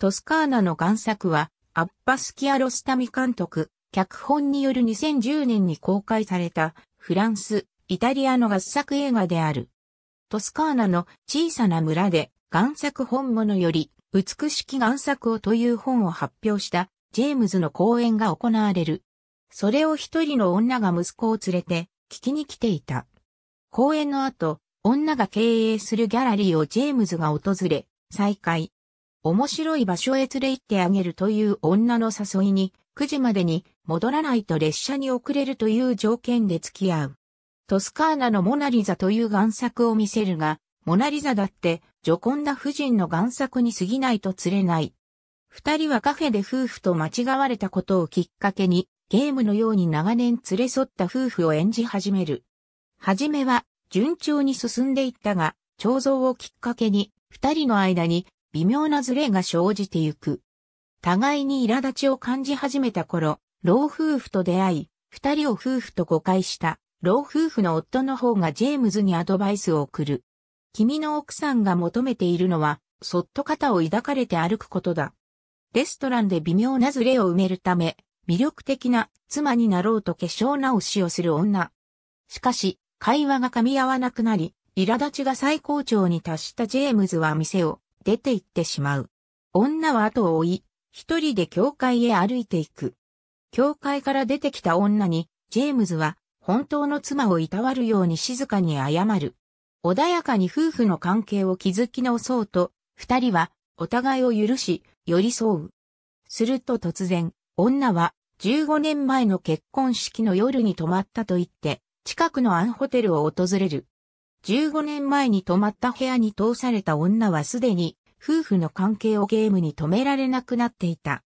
トスカーナの贋作は、アッパス・キアロスタミ監督、脚本による2010年に公開された、フランス、イタリアの合作映画である。トスカーナの小さな村で、贋作本物より、美しき贋作をという本を発表した、ジェームズの講演が行われる。それを一人の女が息子を連れて、聞きに来ていた。講演の後、女が経営するギャラリーをジェームズが訪れ、再会。面白い場所へ連れ行ってあげるという女の誘いに、9時までに戻らないと列車に遅れるという条件で付き合う。トスカーナのモナリザという贋作を見せるが、モナリザだって、ジョコンダ夫人の贋作に過ぎないと釣れない。二人はカフェで夫婦と間違われたことをきっかけに、ゲームのように長年連れ添った夫婦を演じ始める。はじめは、順調に進んでいったが、彫像をきっかけに、二人の間に微妙なズレが生じてゆく。互いに苛立ちを感じ始めた頃、老夫婦と出会い、二人を夫婦と誤解した、老夫婦の夫の方がジェームズにアドバイスを送る。君の奥さんが求めているのは、そっと肩を抱かれて歩くことだ。レストランで微妙なズレを埋めるため、魅力的な妻になろうと化粧直しをする女。しかし、会話が噛み合わなくなり、苛立ちが最高潮に達したジェームズは店を出て行ってしまう。女は後を追い、一人で教会へ歩いていく。教会から出てきた女に、ジェームズは本当の妻をいたわるように静かに謝る。穏やかに夫婦の関係を築き直そうと、二人はお互いを許し、寄り添う。すると突然、女は15年前の結婚式の夜に泊まったと言って、近くのアンホテルを訪れる。15年前に泊まった部屋に通された女はすでに夫婦の関係をゲームに止められなくなっていた。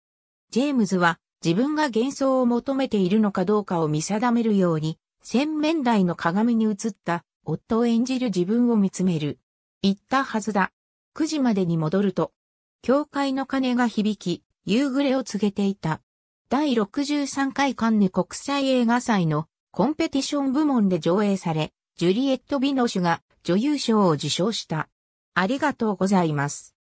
ジェームズは自分が幻想を求めているのかどうかを見定めるように、洗面台の鏡に映った夫を演じる自分を見つめる。言ったはずだ。9時までに戻ると、教会の鐘が響き、夕暮れを告げていた。第63回カンヌ国際映画祭のコンペティション部門で上映され、ジュリエット・ビノシュが女優賞を受賞した。ありがとうございます。